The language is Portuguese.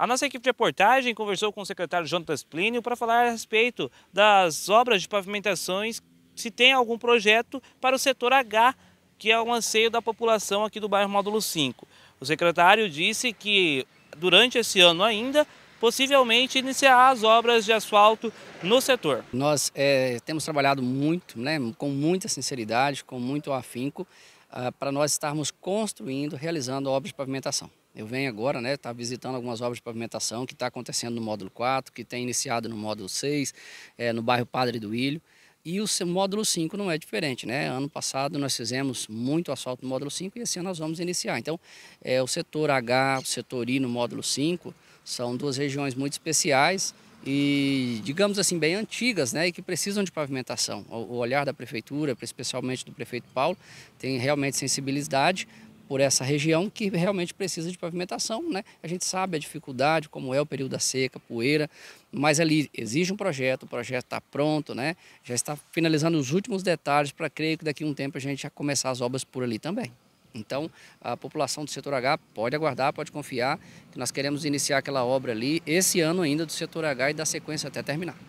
A nossa equipe de reportagem conversou com o secretário Jonas Plínio para falar a respeito das obras de pavimentações, se tem algum projeto para o setor H, que é o anseio da população aqui do bairro Módulo 5. O secretário disse que durante esse ano ainda possivelmente iniciar as obras de asfalto no setor. Nós é, temos trabalhado muito, né, com muita sinceridade, com muito afinco, ah, para nós estarmos construindo, realizando obras de pavimentação. Eu venho agora, né, tá visitando algumas obras de pavimentação que está acontecendo no módulo 4, que tem iniciado no módulo 6, é, no bairro Padre do Ilho. E o módulo 5 não é diferente, né? Ano passado nós fizemos muito asfalto no módulo 5 e esse ano nós vamos iniciar. Então, é, o setor H, o setor I no módulo 5 são duas regiões muito especiais e, digamos assim, bem antigas, né? E que precisam de pavimentação. O, o olhar da prefeitura, especialmente do prefeito Paulo, tem realmente sensibilidade por essa região que realmente precisa de pavimentação. Né? A gente sabe a dificuldade, como é o período da seca, poeira, mas ali exige um projeto, o projeto está pronto, né? já está finalizando os últimos detalhes para creio que daqui a um tempo a gente já começar as obras por ali também. Então, a população do setor H pode aguardar, pode confiar, que nós queremos iniciar aquela obra ali esse ano ainda do setor H e dar sequência até terminar.